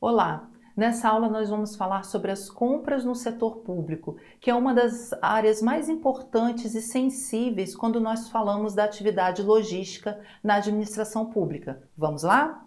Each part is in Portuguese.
Olá! Nessa aula nós vamos falar sobre as compras no setor público, que é uma das áreas mais importantes e sensíveis quando nós falamos da atividade logística na administração pública. Vamos lá?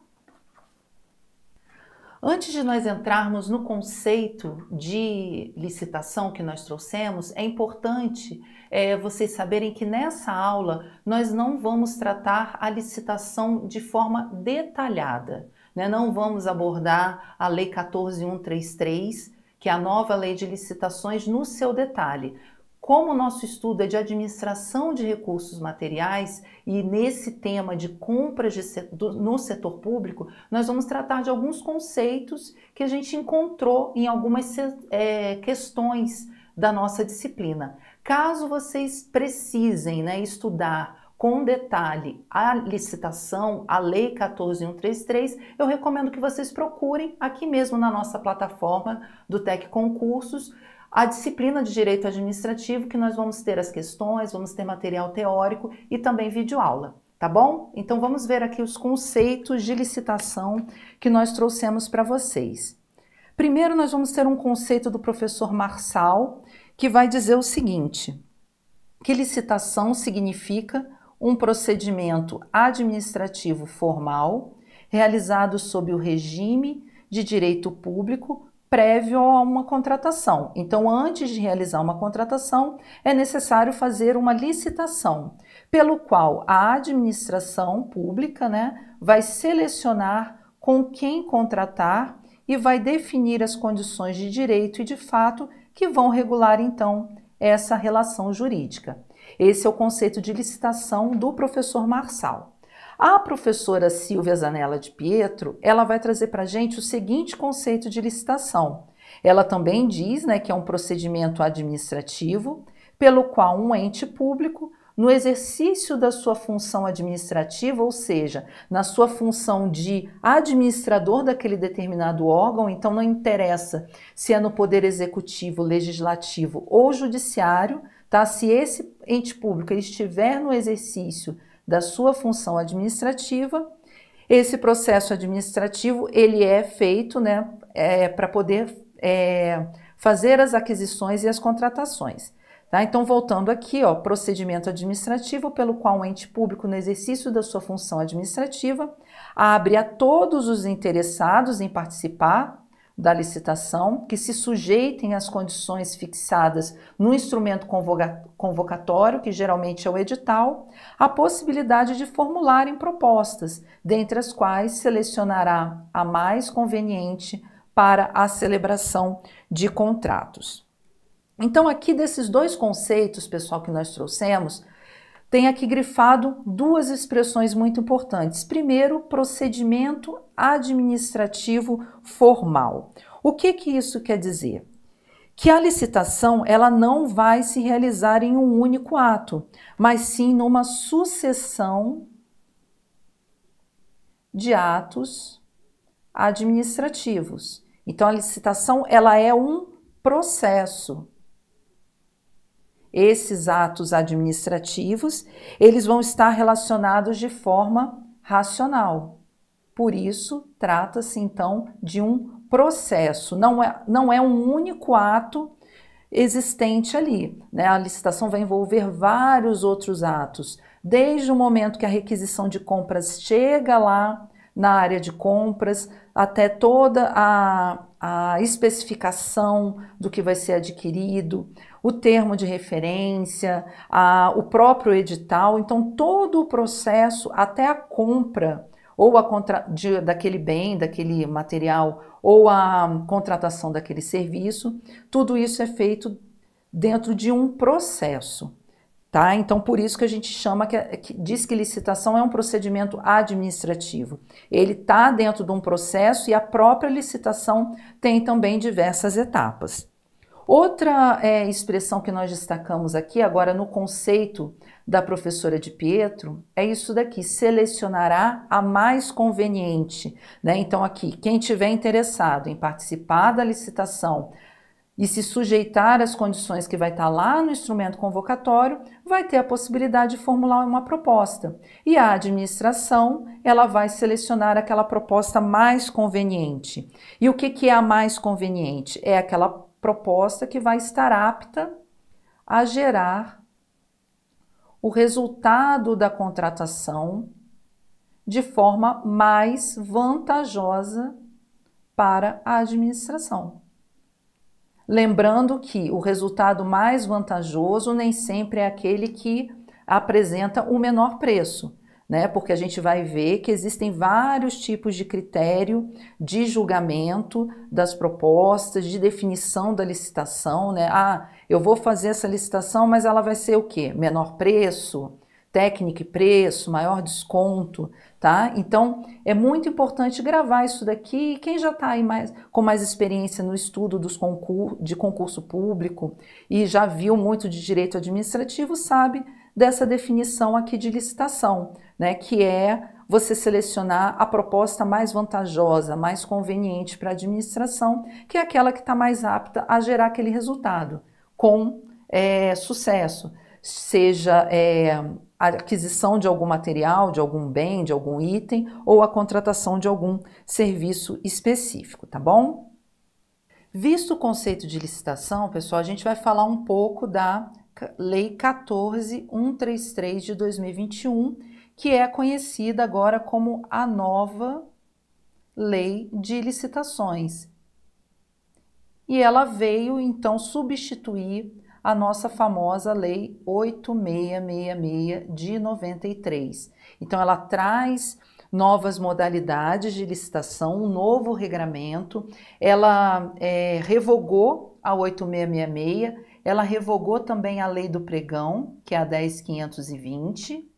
Antes de nós entrarmos no conceito de licitação que nós trouxemos, é importante é, vocês saberem que nessa aula nós não vamos tratar a licitação de forma detalhada. Né? Não vamos abordar a Lei 14133, que é a nova lei de licitações, no seu detalhe. Como o nosso estudo é de administração de recursos materiais e nesse tema de compras de setor, no setor público, nós vamos tratar de alguns conceitos que a gente encontrou em algumas é, questões da nossa disciplina. Caso vocês precisem né, estudar com detalhe a licitação, a Lei 14133, eu recomendo que vocês procurem aqui mesmo na nossa plataforma do Tec Concursos a disciplina de direito administrativo, que nós vamos ter as questões, vamos ter material teórico e também videoaula, tá bom? Então vamos ver aqui os conceitos de licitação que nós trouxemos para vocês. Primeiro, nós vamos ter um conceito do professor Marçal, que vai dizer o seguinte: que licitação significa um procedimento administrativo formal realizado sob o regime de direito público prévio a uma contratação. Então, antes de realizar uma contratação, é necessário fazer uma licitação, pelo qual a administração pública né, vai selecionar com quem contratar e vai definir as condições de direito e de fato que vão regular então essa relação jurídica. Esse é o conceito de licitação do professor Marçal. A professora Silvia Zanella de Pietro, ela vai trazer para a gente o seguinte conceito de licitação. Ela também diz né, que é um procedimento administrativo pelo qual um ente público, no exercício da sua função administrativa, ou seja, na sua função de administrador daquele determinado órgão, então não interessa se é no poder executivo, legislativo ou judiciário, tá? Se esse ente público estiver no exercício da sua função administrativa. Esse processo administrativo ele é feito né, é, para poder é, fazer as aquisições e as contratações. Tá? Então, voltando aqui, ó, procedimento administrativo pelo qual um ente público, no exercício da sua função administrativa, abre a todos os interessados em participar da licitação, que se sujeitem às condições fixadas no instrumento convocatório, que geralmente é o edital, a possibilidade de formularem propostas, dentre as quais selecionará a mais conveniente para a celebração de contratos. Então, aqui desses dois conceitos, pessoal, que nós trouxemos, tem aqui grifado duas expressões muito importantes. Primeiro, procedimento administrativo formal. O que, que isso quer dizer? Que a licitação ela não vai se realizar em um único ato, mas sim numa sucessão de atos administrativos. Então a licitação ela é um processo. Esses atos administrativos, eles vão estar relacionados de forma racional. Por isso, trata-se então de um processo, não é, não é um único ato existente ali. Né? A licitação vai envolver vários outros atos, desde o momento que a requisição de compras chega lá na área de compras, até toda a, a especificação do que vai ser adquirido, o termo de referência, a, o próprio edital, então todo o processo até a compra ou a contra, de, daquele bem, daquele material ou a contratação daquele serviço, tudo isso é feito dentro de um processo. Tá? Então, por isso que a gente chama que, que diz que licitação é um procedimento administrativo. Ele está dentro de um processo e a própria licitação tem também diversas etapas. Outra é, expressão que nós destacamos aqui, agora no conceito da professora de Pietro, é isso daqui: selecionará a mais conveniente. Né? Então, aqui, quem tiver interessado em participar da licitação e se sujeitar às condições que vai estar lá no instrumento convocatório, vai ter a possibilidade de formular uma proposta. E a administração, ela vai selecionar aquela proposta mais conveniente. E o que, que é a mais conveniente? É aquela proposta que vai estar apta a gerar o resultado da contratação de forma mais vantajosa para a administração. Lembrando que o resultado mais vantajoso nem sempre é aquele que apresenta o menor preço né? Porque a gente vai ver que existem vários tipos de critério de julgamento das propostas, de definição da licitação, né? Ah, eu vou fazer essa licitação, mas ela vai ser o quê? Menor preço, técnica e preço, maior desconto, tá? Então, é muito importante gravar isso daqui. Quem já está aí mais, com mais experiência no estudo dos concur de concurso público e já viu muito de direito administrativo, sabe dessa definição aqui de licitação né, que é você selecionar a proposta mais vantajosa, mais conveniente para a administração, que é aquela que está mais apta a gerar aquele resultado com é, sucesso, seja é, a aquisição de algum material, de algum bem, de algum item ou a contratação de algum serviço específico, tá bom? Visto o conceito de licitação, pessoal, a gente vai falar um pouco da Lei 14133 de 2021 que é conhecida agora como a nova lei de licitações. E ela veio então substituir a nossa famosa lei 8666 de 93. Então ela traz novas modalidades de licitação, um novo regramento, ela é, revogou a 8666, ela revogou também a lei do pregão, que é a 10520,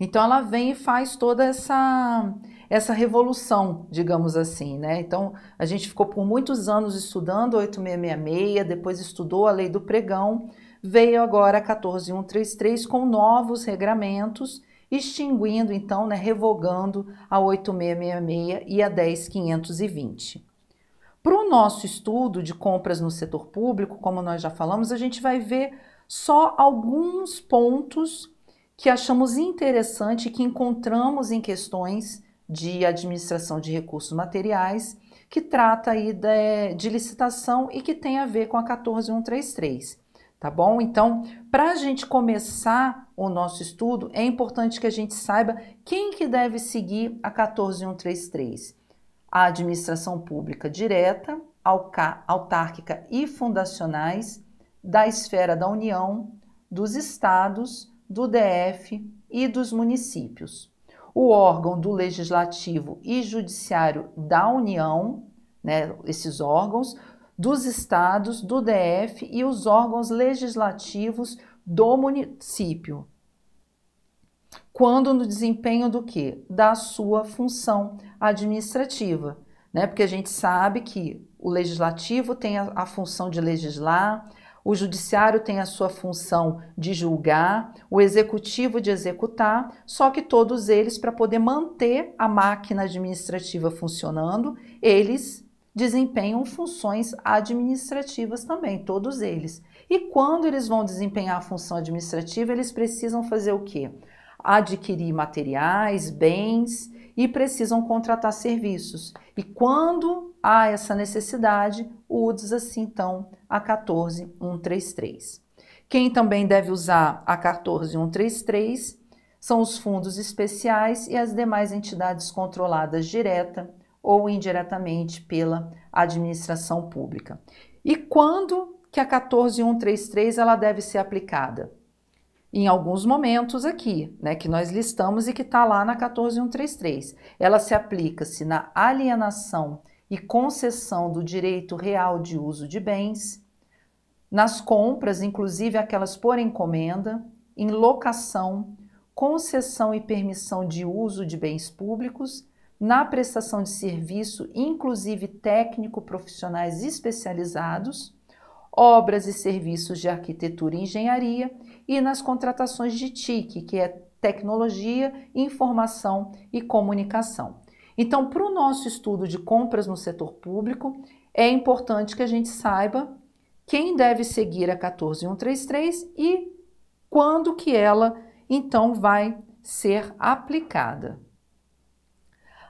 então ela vem e faz toda essa essa revolução, digamos assim, né? Então a gente ficou por muitos anos estudando 8666, depois estudou a lei do pregão, veio agora a 14133 com novos regramentos, extinguindo então, né, revogando a 8666 e a 10520. Para o nosso estudo de compras no setor público, como nós já falamos, a gente vai ver só alguns pontos que achamos interessante que encontramos em questões de administração de recursos materiais, que trata aí de, de licitação e que tem a ver com a 14133 tá bom? Então, para a gente começar o nosso estudo, é importante que a gente saiba quem que deve seguir a 14133. A administração pública direta, autárquica e fundacionais da esfera da União, dos estados do DF e dos municípios. O órgão do Legislativo e Judiciário da União, né, esses órgãos, dos estados, do DF e os órgãos legislativos do município. Quando no desempenho do que? Da sua função administrativa, né? Porque a gente sabe que o legislativo tem a, a função de legislar, o judiciário tem a sua função de julgar, o executivo de executar, só que todos eles, para poder manter a máquina administrativa funcionando, eles desempenham funções administrativas também, todos eles. E quando eles vão desempenhar a função administrativa, eles precisam fazer o quê? Adquirir materiais, bens e precisam contratar serviços. E quando há essa necessidade, o UDS assim então a 14133. Quem também deve usar a 14133 são os fundos especiais e as demais entidades controladas direta ou indiretamente pela administração pública. E quando que a 14133 ela deve ser aplicada? Em alguns momentos aqui, né, que nós listamos e que está lá na 14133. Ela se aplica-se na alienação e concessão do direito real de uso de bens, nas compras, inclusive aquelas por encomenda, em locação, concessão e permissão de uso de bens públicos, na prestação de serviço, inclusive técnico profissionais especializados, obras e serviços de arquitetura e engenharia e nas contratações de TIC, que é tecnologia, informação e comunicação. Então, para o nosso estudo de compras no setor público, é importante que a gente saiba quem deve seguir a 14133 e quando que ela então vai ser aplicada.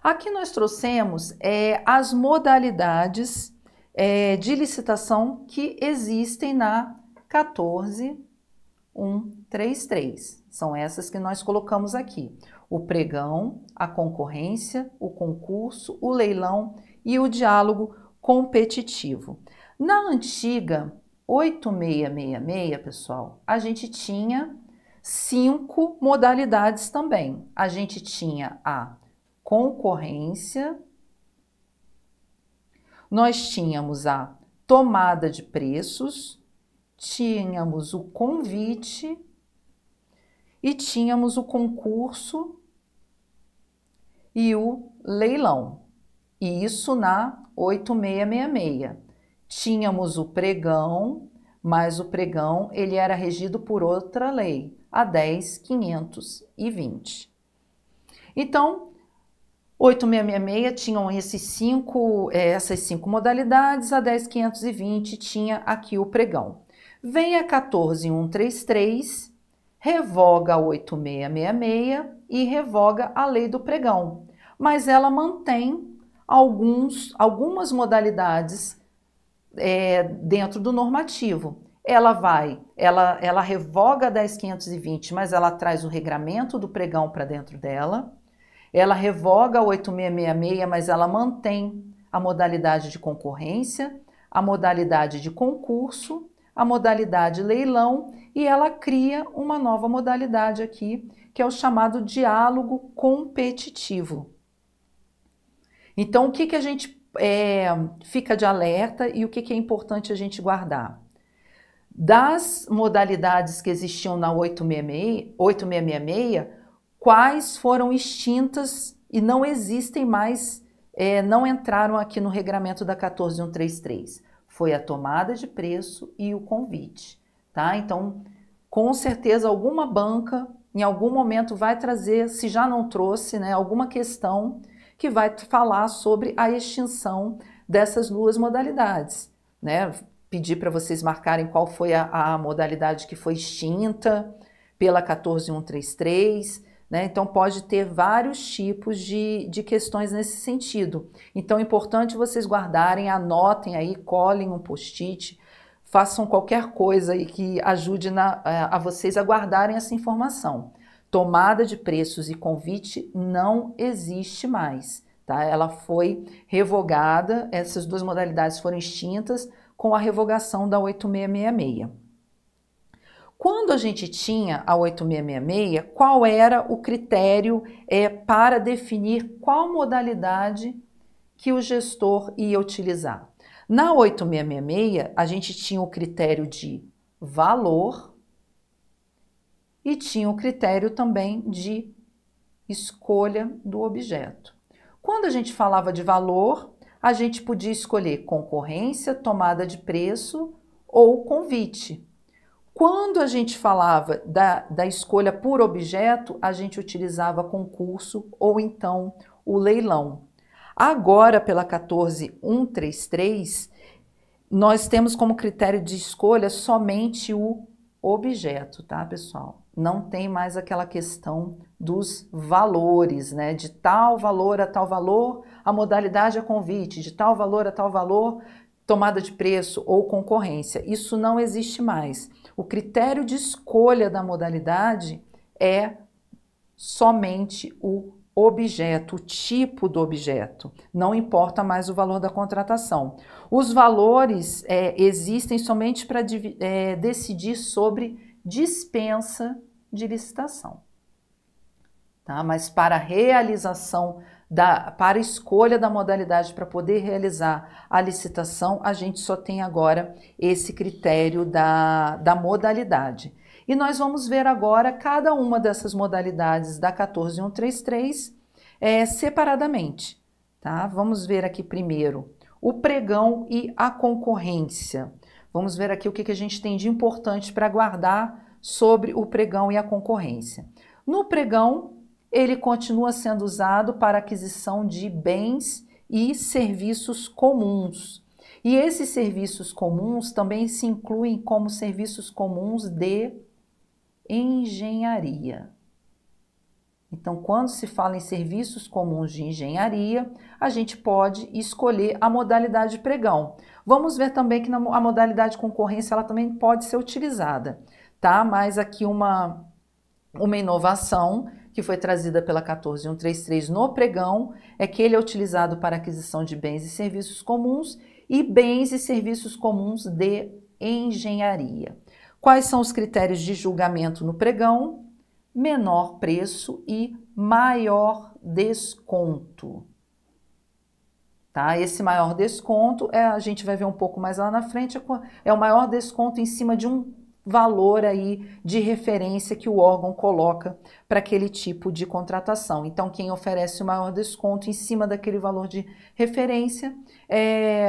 Aqui nós trouxemos é, as modalidades é, de licitação que existem na 14133. São essas que nós colocamos aqui: o pregão, a concorrência, o concurso, o leilão e o diálogo competitivo. Na antiga 8666, pessoal, a gente tinha cinco modalidades também. A gente tinha a concorrência, nós tínhamos a tomada de preços, tínhamos o convite e tínhamos o concurso e o leilão. E isso na 8666 tínhamos o pregão, mas o pregão ele era regido por outra lei, a 10520. Então, 8666 tinham esses cinco, eh, essas cinco modalidades, a 10520 tinha aqui o pregão. Vem a 14133, revoga a 8666 e revoga a lei do pregão, mas ela mantém alguns, algumas modalidades é, dentro do normativo. Ela vai, ela, ela revoga a 10520, mas ela traz o regramento do pregão para dentro dela. Ela revoga 8666, mas ela mantém a modalidade de concorrência, a modalidade de concurso, a modalidade leilão e ela cria uma nova modalidade aqui, que é o chamado diálogo competitivo. Então, o que, que a gente é, fica de alerta e o que, que é importante a gente guardar? Das modalidades que existiam na 8666, 8666 quais foram extintas e não existem mais, é, não entraram aqui no regramento da 14133? Foi a tomada de preço e o convite, tá? Então, com certeza, alguma banca em algum momento vai trazer, se já não trouxe, né, alguma questão que vai falar sobre a extinção dessas duas modalidades. Né? Pedir para vocês marcarem qual foi a, a, modalidade que foi extinta pela 14133. Né? Então, pode ter vários tipos de, de questões nesse sentido. Então, é importante vocês guardarem, anotem aí, colhem um post-it, façam qualquer coisa aí que ajude na, eh, a vocês a guardarem essa informação tomada de preços e convite não existe mais. Tá? Ela foi revogada, essas duas modalidades foram extintas com a revogação da 8666. Quando a gente tinha a 8666, qual era o critério é, para definir qual modalidade que o gestor ia utilizar? Na 8666, a gente tinha o critério de valor, e tinha o critério também de escolha do objeto. Quando a gente falava de valor, a gente podia escolher concorrência, tomada de preço ou convite. Quando a gente falava da, da escolha por objeto, a gente utilizava concurso ou então o leilão. Agora, pela 14133, nós temos como critério de escolha somente o objeto, tá, pessoal? Não tem mais aquela questão dos valores, né? De tal valor a tal valor, a modalidade é convite, de tal valor a tal valor, tomada de preço ou concorrência. Isso não existe mais. O critério de escolha da modalidade é somente o objeto, o tipo do objeto, não importa mais o valor da contratação. Os valores é, existem somente para é, decidir sobre dispensa de licitação. Tá? Mas para realização da, para escolha da modalidade para poder realizar a licitação, a gente só tem agora esse critério da, da modalidade. E nós vamos ver agora cada uma dessas modalidades da 14133 é, separadamente. Tá? Vamos ver aqui primeiro o pregão e a concorrência. Vamos ver aqui o que, que a gente tem de importante para guardar sobre o pregão e a concorrência. No pregão, ele continua sendo usado para aquisição de bens e serviços comuns. E esses serviços comuns também se incluem como serviços comuns de engenharia. Então, quando se fala em serviços comuns de engenharia, a gente pode escolher a modalidade pregão. Vamos ver também que a modalidade concorrência ela também pode ser utilizada, tá? Mas aqui uma, uma inovação que foi trazida pela 14133 no pregão é que ele é utilizado para aquisição de bens e serviços comuns e bens e serviços comuns de engenharia. Quais são os critérios de julgamento no pregão? Menor preço e maior desconto. Tá? Esse maior desconto é a gente vai ver um pouco mais lá na frente, é, é o maior desconto em cima de um valor aí de referência que o órgão coloca para aquele tipo de contratação. Então, quem oferece o maior desconto em cima daquele valor de referência é,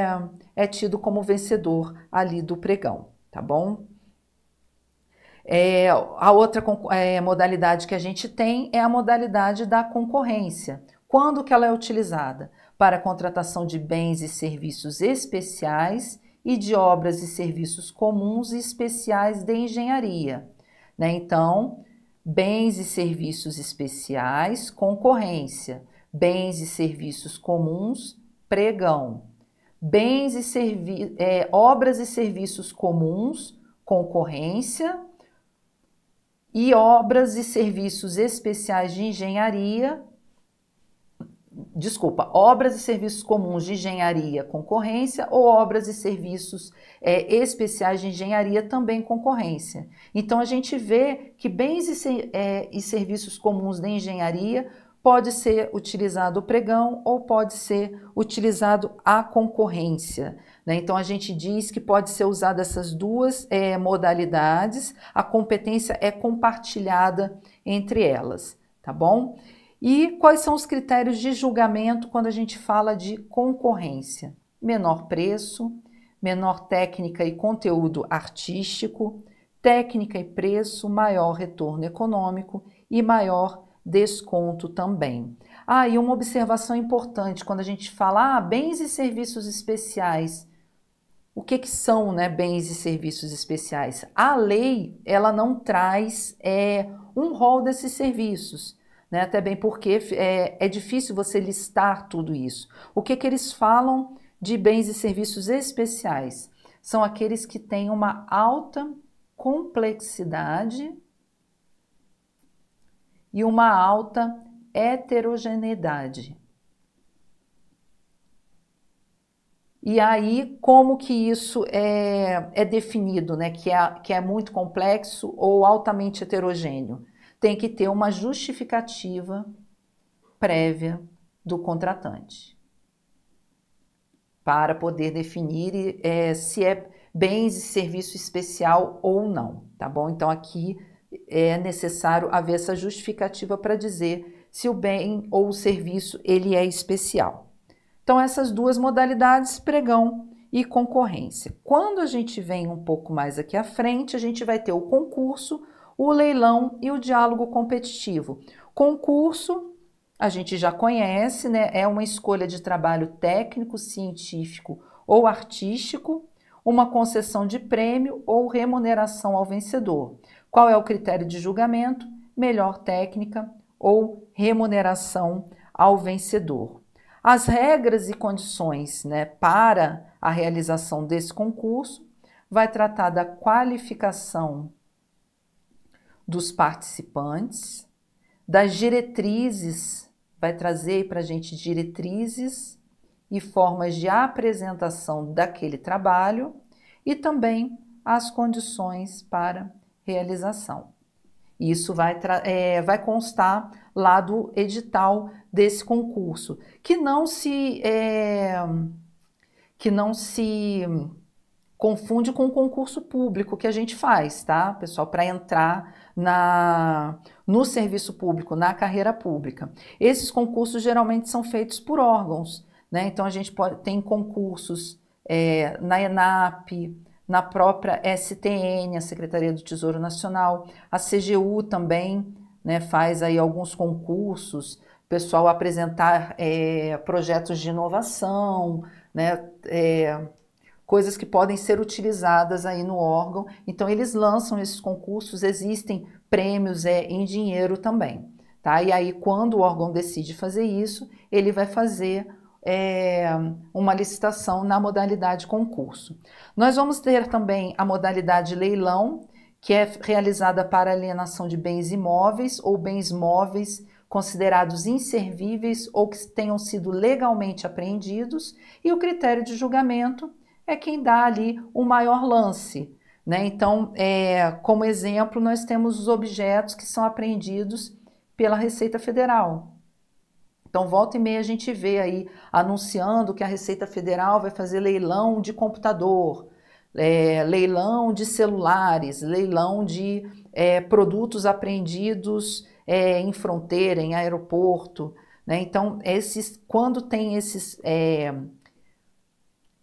é tido como vencedor ali do pregão, tá bom? É, a outra é, modalidade que a gente tem é a modalidade da concorrência. Quando que ela é utilizada? Para a contratação de bens e serviços especiais e de obras e serviços comuns e especiais de engenharia. Né? Então, bens e serviços especiais, concorrência. Bens e serviços comuns, pregão. Bens e é, obras e serviços comuns, concorrência e obras e serviços especiais de engenharia. Desculpa, obras e serviços comuns de engenharia concorrência ou obras e serviços é, especiais de engenharia também concorrência. Então a gente vê que bens e, é, e serviços comuns de engenharia pode ser utilizado o pregão ou pode ser utilizado a concorrência. Né? Então, a gente diz que pode ser usada essas duas é, modalidades, a competência é compartilhada entre elas, tá bom? E quais são os critérios de julgamento quando a gente fala de concorrência? Menor preço, menor técnica e conteúdo artístico, técnica e preço, maior retorno econômico e maior desconto também. Ah, e uma observação importante quando a gente fala ah, bens e serviços especiais o que, que são né, bens e serviços especiais? A lei ela não traz é, um rol desses serviços, né? até bem porque é, é difícil você listar tudo isso. O que, que eles falam de bens e serviços especiais? São aqueles que têm uma alta complexidade e uma alta heterogeneidade. E aí, como que isso é, é definido, né? que, é, que é muito complexo ou altamente heterogêneo? Tem que ter uma justificativa prévia do contratante para poder definir é, se é bens e serviço especial ou não, tá bom? Então aqui é necessário haver essa justificativa para dizer se o bem ou o serviço ele é especial. Então, essas duas modalidades, pregão e concorrência. Quando a gente vem um pouco mais aqui à frente, a gente vai ter o concurso, o leilão e o diálogo competitivo. Concurso, a gente já conhece, né? É uma escolha de trabalho técnico, científico ou artístico, uma concessão de prêmio ou remuneração ao vencedor. Qual é o critério de julgamento? Melhor técnica ou remuneração ao vencedor as regras e condições né, para a realização desse concurso, vai tratar da qualificação dos participantes, das diretrizes, vai trazer para a gente diretrizes e formas de apresentação daquele trabalho e também as condições para realização. Isso vai, é, vai constar lá do edital desse concurso, que não se é, que não se confunde com o concurso público que a gente faz, tá, pessoal, para entrar na no serviço público, na carreira pública. Esses concursos geralmente são feitos por órgãos, né? Então a gente pode, tem concursos é, na ENAP, na própria STN, a Secretaria do Tesouro Nacional, a CGU também né, faz aí alguns concursos, pessoal apresentar é, projetos de inovação, né, é, coisas que podem ser utilizadas aí no órgão. Então eles lançam esses concursos, existem prêmios é, em dinheiro também. Tá? E aí, quando o órgão decide fazer isso, ele vai fazer é, uma licitação na modalidade concurso. Nós vamos ter também a modalidade leilão, que é realizada para alienação de bens imóveis ou bens móveis considerados inservíveis ou que tenham sido legalmente apreendidos, e o critério de julgamento é quem dá ali o maior lance. Né? Então, é, como exemplo, nós temos os objetos que são apreendidos pela Receita Federal. Então, volta e meia a gente vê aí anunciando que a Receita Federal vai fazer leilão de computador, é, leilão de celulares, leilão de é, produtos apreendidos é, em fronteira, em aeroporto. Né? Então, esses, quando tem esses, é,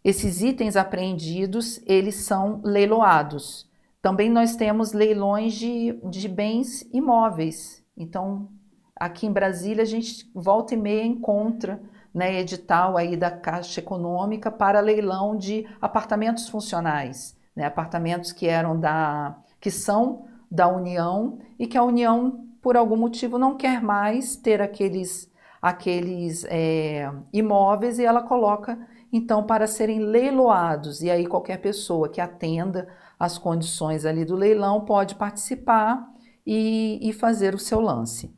esses itens apreendidos, eles são leiloados. Também nós temos leilões de, de bens imóveis. Então, aqui em Brasília, a gente volta e meia encontra né, edital aí da Caixa Econômica para leilão de apartamentos funcionais, né, apartamentos que eram da que são da União e que a União por algum motivo não quer mais ter aqueles aqueles é, imóveis e ela coloca então para serem leiloados e aí qualquer pessoa que atenda às condições ali do leilão pode participar e, e fazer o seu lance.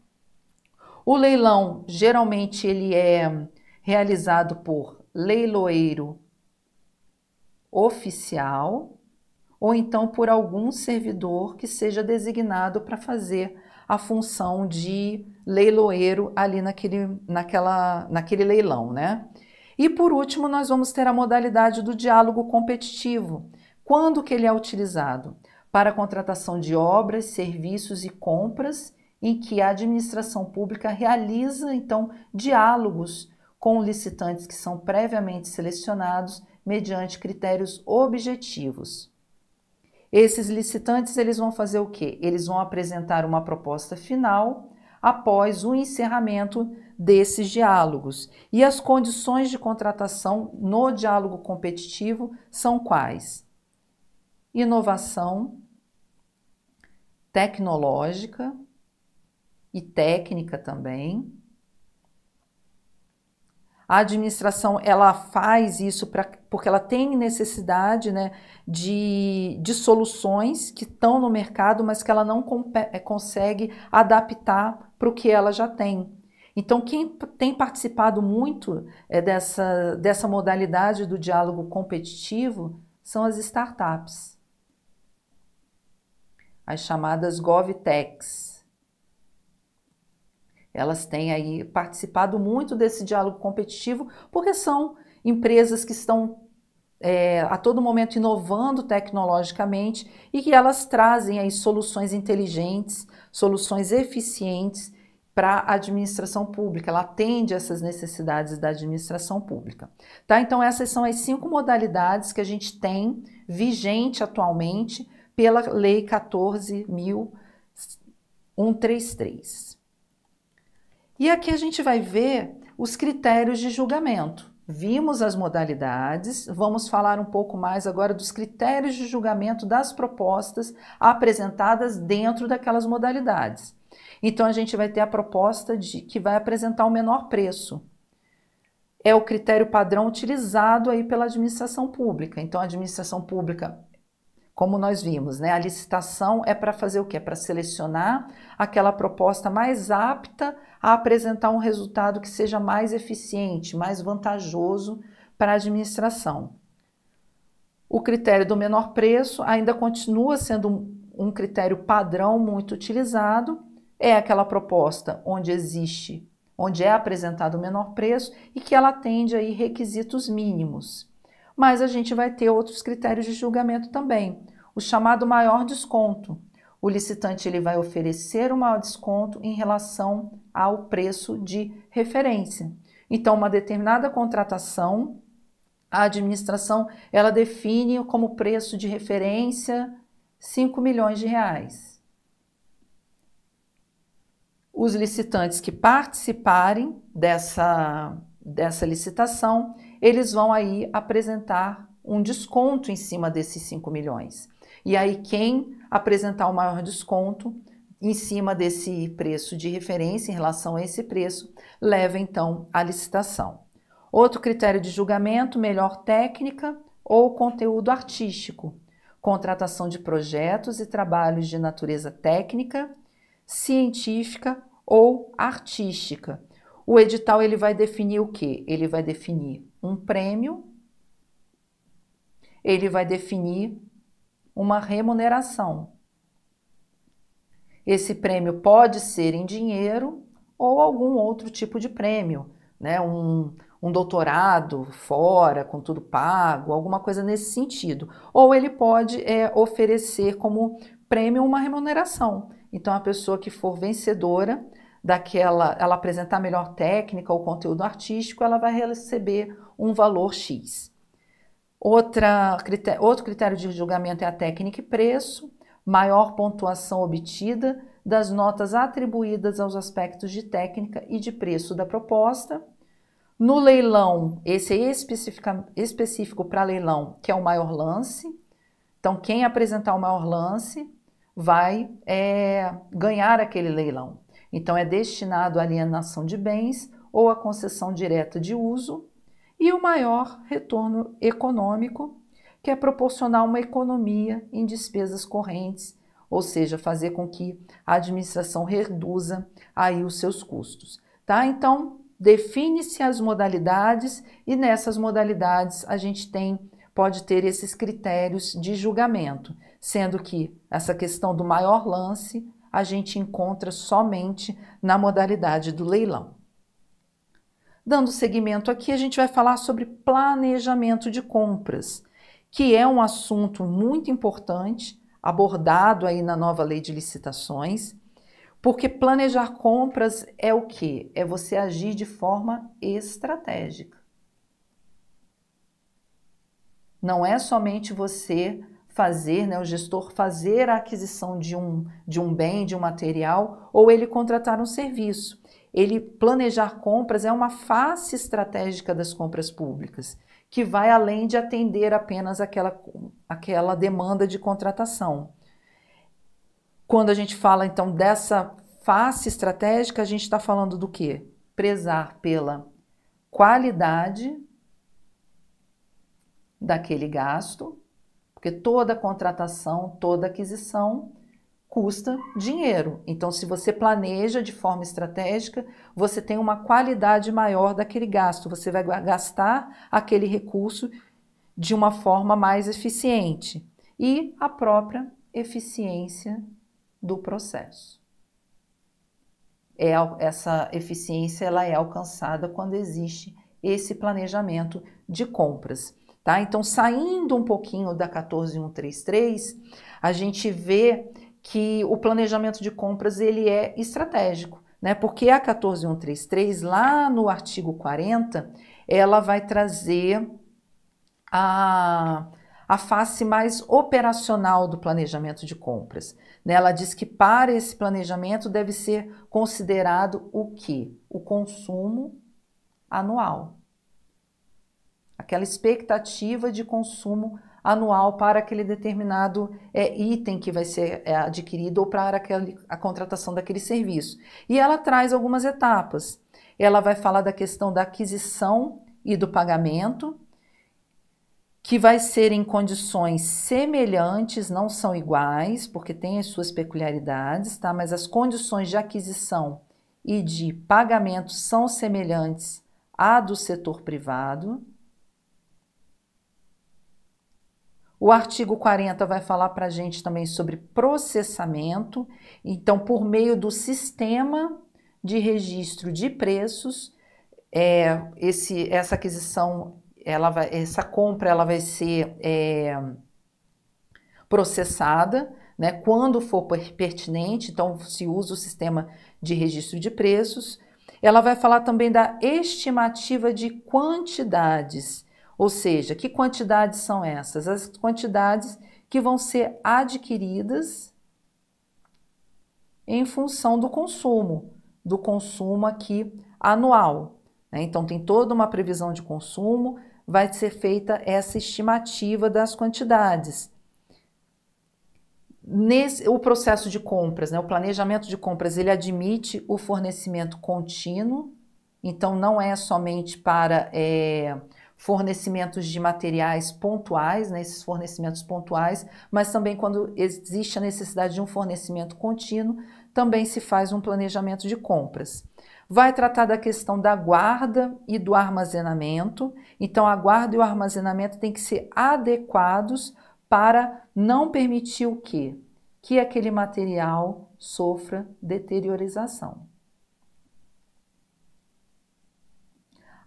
O leilão geralmente ele é realizado por leiloeiro oficial ou então por algum servidor que seja designado para fazer a função de leiloeiro ali naquele, naquela, naquele leilão, né? E por último, nós vamos ter a modalidade do diálogo competitivo. Quando que ele é utilizado? Para contratação de obras, serviços e compras, em que a administração pública realiza então diálogos com licitantes que são previamente selecionados mediante critérios objetivos. Esses licitantes eles vão fazer o quê? Eles vão apresentar uma proposta final após o encerramento desses diálogos. E as condições de contratação no diálogo competitivo são quais? Inovação tecnológica e técnica também, a administração ela faz isso pra, porque ela tem necessidade né, de, de soluções que estão no mercado, mas que ela não eh, consegue adaptar para o que ela já tem. Então, quem tem participado muito é, dessa, dessa modalidade do diálogo competitivo são as startups, as chamadas GovTechs. Elas têm aí participado muito desse diálogo competitivo, porque são empresas que estão é, a todo momento inovando tecnologicamente e que elas trazem aí soluções inteligentes, soluções eficientes para a administração pública, ela atende essas necessidades da administração pública. Tá? Então, essas são as cinco modalidades que a gente tem vigente atualmente pela Lei 14.133. E aqui a gente vai ver os critérios de julgamento. Vimos as modalidades, vamos falar um pouco mais agora dos critérios de julgamento das propostas apresentadas dentro daquelas modalidades. Então a gente vai ter a proposta de que vai apresentar o menor preço. É o critério padrão utilizado aí pela administração pública. Então a administração pública como nós vimos, né? A licitação é para fazer o quê? É para selecionar aquela proposta mais apta a apresentar um resultado que seja mais eficiente, mais vantajoso para a administração. O critério do menor preço ainda continua sendo um critério padrão muito utilizado, é aquela proposta onde existe, onde é apresentado o menor preço e que ela atende aí requisitos mínimos mas a gente vai ter outros critérios de julgamento também. O chamado maior desconto. O licitante ele vai oferecer o um maior desconto em relação ao preço de referência. Então, uma determinada contratação, a administração ela define como preço de referência 5 milhões de reais. Os licitantes que participarem dessa, dessa licitação, eles vão aí apresentar um desconto em cima desses 5 milhões. E aí quem apresentar o maior desconto em cima desse preço de referência, em relação a esse preço, leva então à licitação. Outro critério de julgamento, melhor técnica ou conteúdo artístico, contratação de projetos e trabalhos de natureza técnica, científica ou artística. O edital ele vai definir o que? Ele vai definir um prêmio, ele vai definir uma remuneração. Esse prêmio pode ser em dinheiro ou algum outro tipo de prêmio, né? Um, um doutorado fora, com tudo pago, alguma coisa nesse sentido. Ou ele pode é, oferecer como prêmio uma remuneração. Então, a pessoa que for vencedora daquela, ela apresentar melhor técnica ou conteúdo artístico, ela vai receber um valor X. Outra, outro critério de julgamento é a técnica e preço, maior pontuação obtida das notas atribuídas aos aspectos de técnica e de preço da proposta. No leilão, esse é específico para leilão, que é o maior lance. Então, quem apresentar o maior lance vai é, ganhar aquele leilão. Então, é destinado à alienação de bens ou à concessão direta de uso e o maior retorno econômico, que é proporcionar uma economia em despesas correntes, ou seja, fazer com que a administração reduza aí os seus custos, tá? Então, define-se as modalidades e nessas modalidades a gente tem pode ter esses critérios de julgamento, sendo que essa questão do maior lance a gente encontra somente na modalidade do leilão. Dando seguimento aqui, a gente vai falar sobre planejamento de compras, que é um assunto muito importante, abordado aí na nova lei de licitações, porque planejar compras é o que? É você agir de forma estratégica. Não é somente você fazer, né, o gestor fazer a aquisição de um, de um bem, de um material, ou ele contratar um serviço ele planejar compras é uma face estratégica das compras públicas, que vai além de atender apenas aquela, aquela demanda de contratação. Quando a gente fala então dessa face estratégica, a gente está falando do quê? Prezar pela qualidade daquele gasto, porque toda contratação, toda aquisição custa dinheiro. Então, se você planeja de forma estratégica, você tem uma qualidade maior daquele gasto, você vai gastar aquele recurso de uma forma mais eficiente e a própria eficiência do processo. É, essa eficiência ela é alcançada quando existe esse planejamento de compras. Tá? Então, saindo um pouquinho da 14133, a gente vê que o planejamento de compras ele é estratégico, né? Porque a 14133 lá no artigo 40, ela vai trazer a a face mais operacional do planejamento de compras. Né? Ela diz que para esse planejamento deve ser considerado o que? O consumo anual. Aquela expectativa de consumo anual anual para aquele determinado é, item que vai ser é, adquirido ou para aquele, a contratação daquele serviço. E ela traz algumas etapas. Ela vai falar da questão da aquisição e do pagamento, que vai ser em condições semelhantes, não são iguais, porque tem as suas peculiaridades, tá? Mas as condições de aquisição e de pagamento são semelhantes à do setor privado. O artigo 40 vai falar para a gente também sobre processamento. Então, por meio do sistema de registro de preços, é, esse, essa aquisição, ela vai, essa compra, ela vai ser é, processada, né, quando for pertinente. Então, se usa o sistema de registro de preços. Ela vai falar também da estimativa de quantidades ou seja, que quantidades são essas? As quantidades que vão ser adquiridas em função do consumo, do consumo aqui anual. Né? Então, tem toda uma previsão de consumo, vai ser feita essa estimativa das quantidades. Nesse, o processo de compras, né? o planejamento de compras, ele admite o fornecimento contínuo, então não é somente para é, fornecimentos de materiais pontuais, né, esses fornecimentos pontuais, mas também quando existe a necessidade de um fornecimento contínuo, também se faz um planejamento de compras. Vai tratar da questão da guarda e do armazenamento. Então, a guarda e o armazenamento têm que ser adequados para não permitir o quê? Que aquele material sofra deteriorização.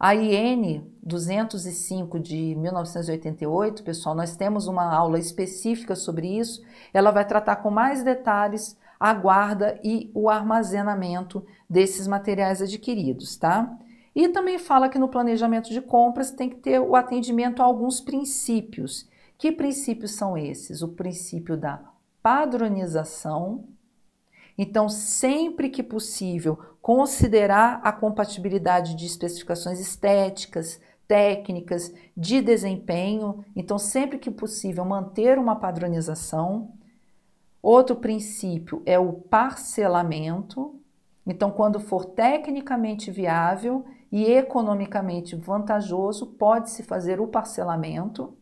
A IN 205 de 1988, pessoal, nós temos uma aula específica sobre isso. Ela vai tratar com mais detalhes a guarda e o armazenamento desses materiais adquiridos, tá? E também fala que no planejamento de compras tem que ter o atendimento a alguns princípios. Que princípios são esses? O princípio da padronização, então, sempre que possível, considerar a compatibilidade de especificações estéticas, técnicas, de desempenho. Então, sempre que possível, manter uma padronização. Outro princípio é o parcelamento. Então, quando for tecnicamente viável e economicamente vantajoso, pode-se fazer o parcelamento.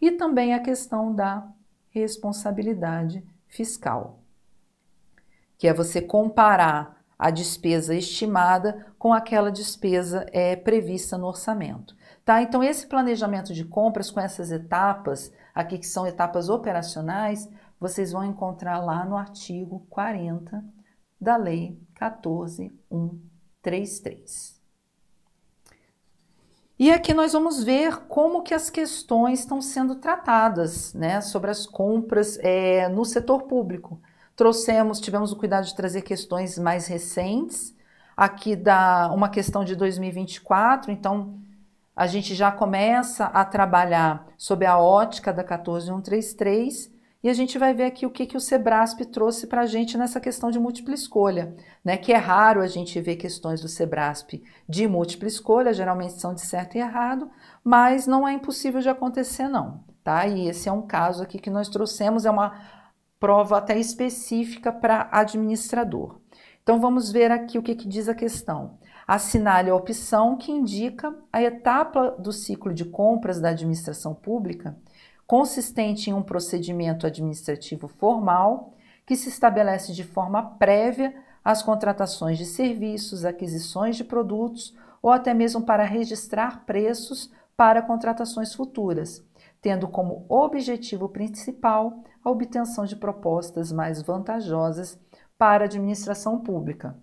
E também a questão da responsabilidade fiscal que é você comparar a despesa estimada com aquela despesa é, prevista no orçamento. Tá? Então, esse planejamento de compras com essas etapas, aqui que são etapas operacionais, vocês vão encontrar lá no artigo 40 da Lei 14133. E aqui nós vamos ver como que as questões estão sendo tratadas né, sobre as compras é, no setor público. Trouxemos, tivemos o cuidado de trazer questões mais recentes, aqui da uma questão de 2024, então a gente já começa a trabalhar sob a ótica da 14133 e a gente vai ver aqui o que, que o Sebrasp trouxe para a gente nessa questão de múltipla escolha, né? Que é raro a gente ver questões do Sebrasp de múltipla escolha, geralmente são de certo e errado, mas não é impossível de acontecer, não. Tá? E esse é um caso aqui que nós trouxemos, é uma prova até específica para administrador. Então vamos ver aqui o que, que diz a questão. Assinale a opção que indica a etapa do ciclo de compras da administração pública, consistente em um procedimento administrativo formal que se estabelece de forma prévia às contratações de serviços, aquisições de produtos ou até mesmo para registrar preços para contratações futuras tendo como objetivo principal a obtenção de propostas mais vantajosas para a administração pública.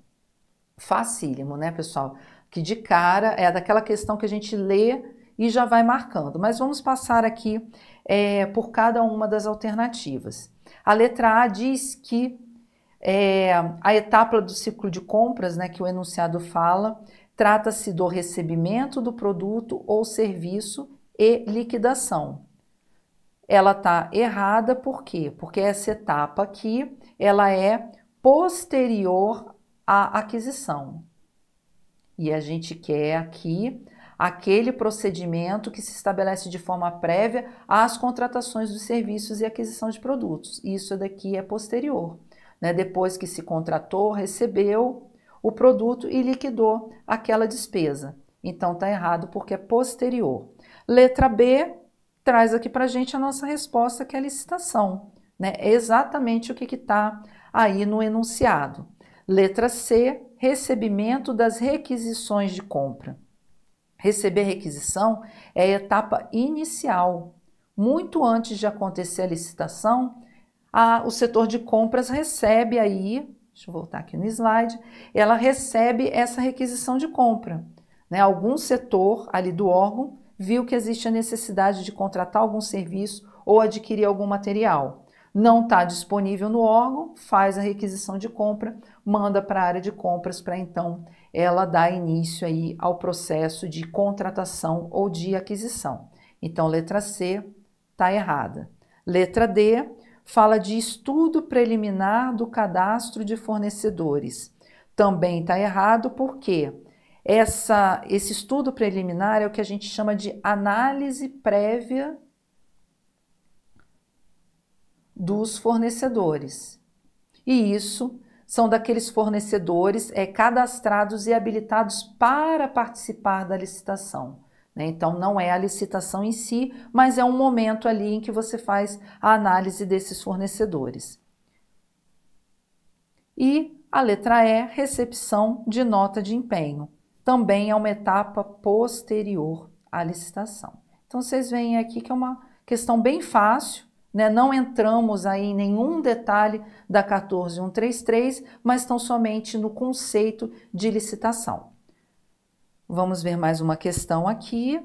Facílimo, né, pessoal? Que de cara é daquela questão que a gente lê e já vai marcando. Mas vamos passar aqui é, por cada uma das alternativas. A letra A diz que é, a etapa do ciclo de compras, né, que o enunciado fala, trata-se do recebimento do produto ou serviço e liquidação ela está errada por quê? Porque essa etapa aqui, ela é posterior à aquisição. E a gente quer aqui aquele procedimento que se estabelece de forma prévia às contratações dos serviços e aquisição de produtos. Isso daqui é posterior. Né? Depois que se contratou, recebeu o produto e liquidou aquela despesa. Então está errado porque é posterior. Letra B, traz aqui para a gente a nossa resposta, que é licitação. Né? É exatamente o que está aí no enunciado. Letra C, recebimento das requisições de compra. Receber requisição é a etapa inicial. Muito antes de acontecer a licitação, a, o setor de compras recebe aí, deixa eu voltar aqui no slide, ela recebe essa requisição de compra. Né? Algum setor ali do órgão viu que existe a necessidade de contratar algum serviço ou adquirir algum material. Não está disponível no órgão, faz a requisição de compra, manda para a área de compras para então ela dar início aí ao processo de contratação ou de aquisição. Então, letra C está errada. Letra D fala de estudo preliminar do cadastro de fornecedores. Também está errado porque essa, esse estudo preliminar é o que a gente chama de análise prévia dos fornecedores. E isso são daqueles fornecedores é, cadastrados e habilitados para participar da licitação. Né? Então, não é a licitação em si, mas é um momento ali em que você faz a análise desses fornecedores. E a letra E, recepção de nota de empenho também é uma etapa posterior à licitação. Então vocês veem aqui que é uma questão bem fácil, né? não entramos aí em nenhum detalhe da 14133, mas estão somente no conceito de licitação. Vamos ver mais uma questão aqui.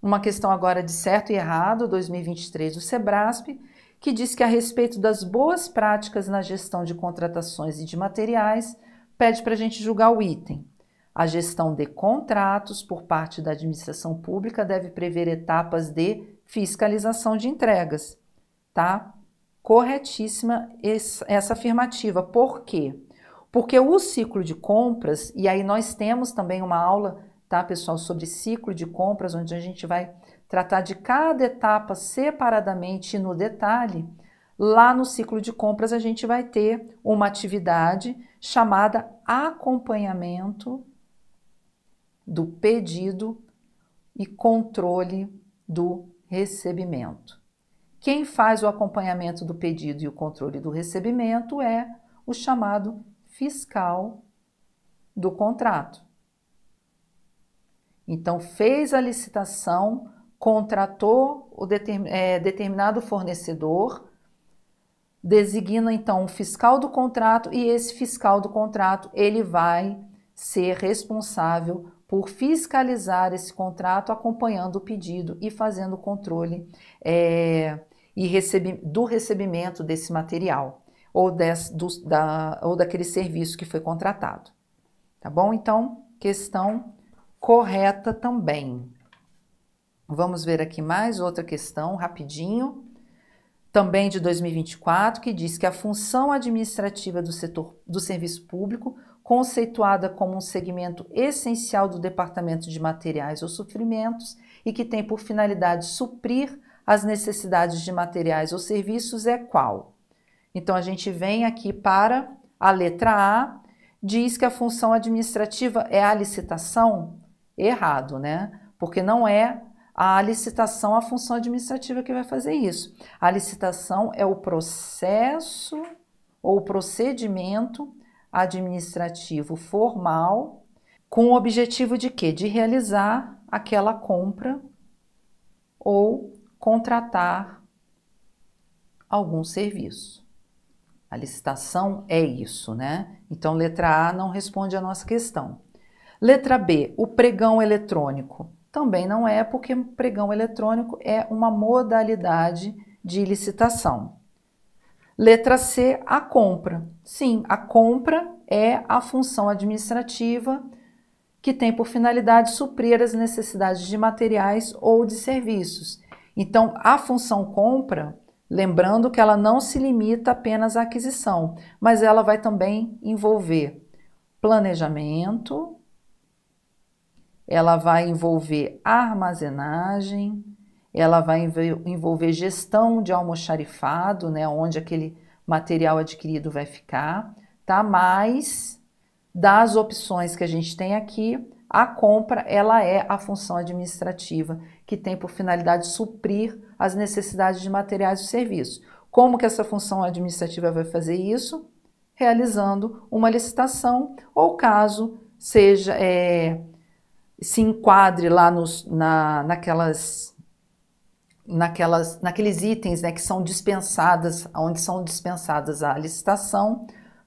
Uma questão agora de certo e errado, 2023 do SEBRASP, que diz que a respeito das boas práticas na gestão de contratações e de materiais, pede para a gente julgar o item. A gestão de contratos por parte da administração pública deve prever etapas de fiscalização de entregas, tá? Corretíssima essa afirmativa. Por quê? Porque o ciclo de compras, e aí nós temos também uma aula, tá, pessoal, sobre ciclo de compras, onde a gente vai tratar de cada etapa separadamente e no detalhe. Lá no ciclo de compras, a gente vai ter uma atividade chamada acompanhamento do pedido e controle do recebimento. Quem faz o acompanhamento do pedido e o controle do recebimento é o chamado fiscal do contrato. Então, fez a licitação, contratou o é, determinado fornecedor, designa então um fiscal do contrato e esse fiscal do contrato ele vai ser responsável por fiscalizar esse contrato, acompanhando o pedido e fazendo o controle é, e recebi, do recebimento desse material ou, des, do, da, ou daquele serviço que foi contratado. Tá bom? Então, questão correta também. Vamos ver aqui mais outra questão rapidinho, também de 2024, que diz que a função administrativa do setor do serviço público conceituada como um segmento essencial do Departamento de Materiais ou sofrimentos e que tem por finalidade suprir as necessidades de materiais ou serviços é qual? Então a gente vem aqui para a letra A, diz que a função administrativa é a licitação? Errado, né? Porque não é a licitação a função administrativa que vai fazer isso. A licitação é o processo ou o procedimento administrativo formal com o objetivo de quê? De realizar aquela compra ou contratar algum serviço. A licitação é isso, né? Então, letra A não responde à nossa questão. Letra B, o pregão eletrônico. Também não é, porque pregão eletrônico é uma modalidade de licitação. Letra C, a compra. Sim, a compra é a função administrativa que tem por finalidade suprir as necessidades de materiais ou de serviços. Então, a função compra, lembrando que ela não se limita apenas à aquisição, mas ela vai também envolver planejamento, ela vai envolver armazenagem, ela vai envolver gestão de almoxarifado, né, onde aquele material adquirido vai ficar, tá? Mas das opções que a gente tem aqui, a compra ela é a função administrativa que tem por finalidade suprir as necessidades de materiais e serviços. Como que essa função administrativa vai fazer isso? Realizando uma licitação ou caso seja é, se enquadre lá nos, na, naquelas naquelas, naqueles itens né, que são dispensadas, onde são dispensadas a licitação,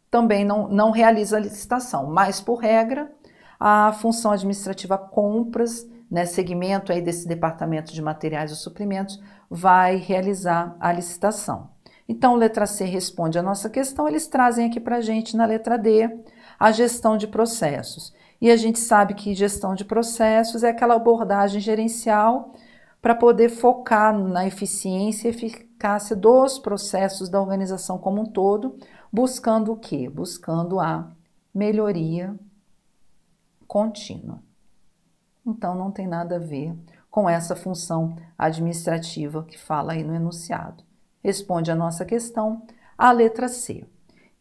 também não, não realiza a licitação, mas por regra, a função administrativa compras, né, segmento aí desse departamento de materiais e suprimentos, vai realizar a licitação. Então, letra C responde a nossa questão, eles trazem aqui para a gente na letra D a gestão de processos. E a gente sabe que gestão de processos é aquela abordagem gerencial para poder focar na eficiência e eficácia dos processos da organização como um todo, buscando o que? Buscando a melhoria contínua. Então não tem nada a ver com essa função administrativa que fala aí no enunciado. Responde a nossa questão a letra C.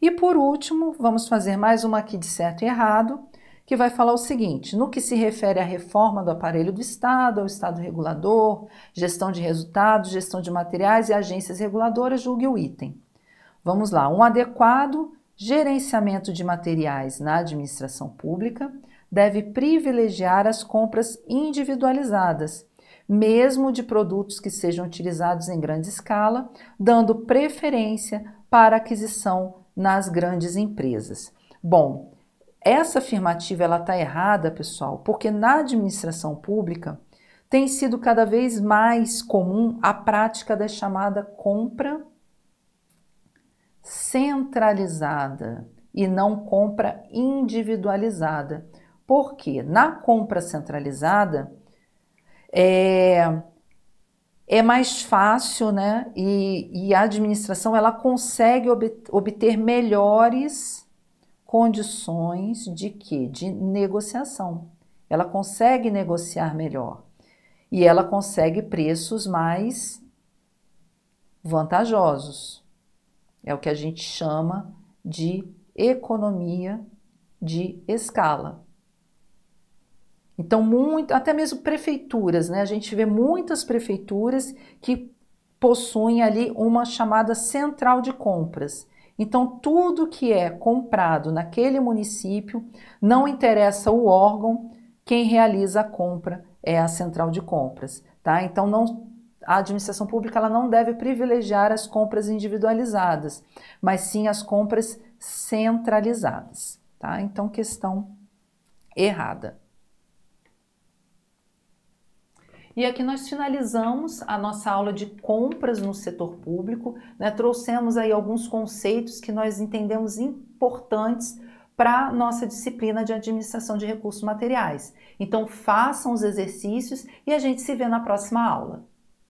E por último, vamos fazer mais uma aqui de certo e errado que vai falar o seguinte: no que se refere à reforma do aparelho do Estado, ao Estado regulador, gestão de resultados, gestão de materiais e agências reguladoras, julgue o item. Vamos lá: um adequado gerenciamento de materiais na administração pública deve privilegiar as compras individualizadas, mesmo de produtos que sejam utilizados em grande escala, dando preferência para aquisição nas grandes empresas. Bom, essa afirmativa ela está errada, pessoal, porque na administração pública tem sido cada vez mais comum a prática da chamada compra centralizada e não compra individualizada. Porque na compra centralizada é, é mais fácil, né? E, e a administração ela consegue obter melhores condições de que? De negociação. Ela consegue negociar melhor e ela consegue preços mais vantajosos. É o que a gente chama de economia de escala. Então, muito, até mesmo prefeituras, né? A gente vê muitas prefeituras que possuem ali uma chamada central de compras. Então, tudo que é comprado naquele município, não interessa o órgão, quem realiza a compra é a central de compras, tá? Então, não, a administração pública ela não deve privilegiar as compras individualizadas, mas sim as compras centralizadas, tá? Então, questão errada. E aqui nós finalizamos a nossa aula de compras no setor público, né? trouxemos aí alguns conceitos que nós entendemos importantes para nossa disciplina de administração de recursos materiais. Então façam os exercícios e a gente se vê na próxima aula.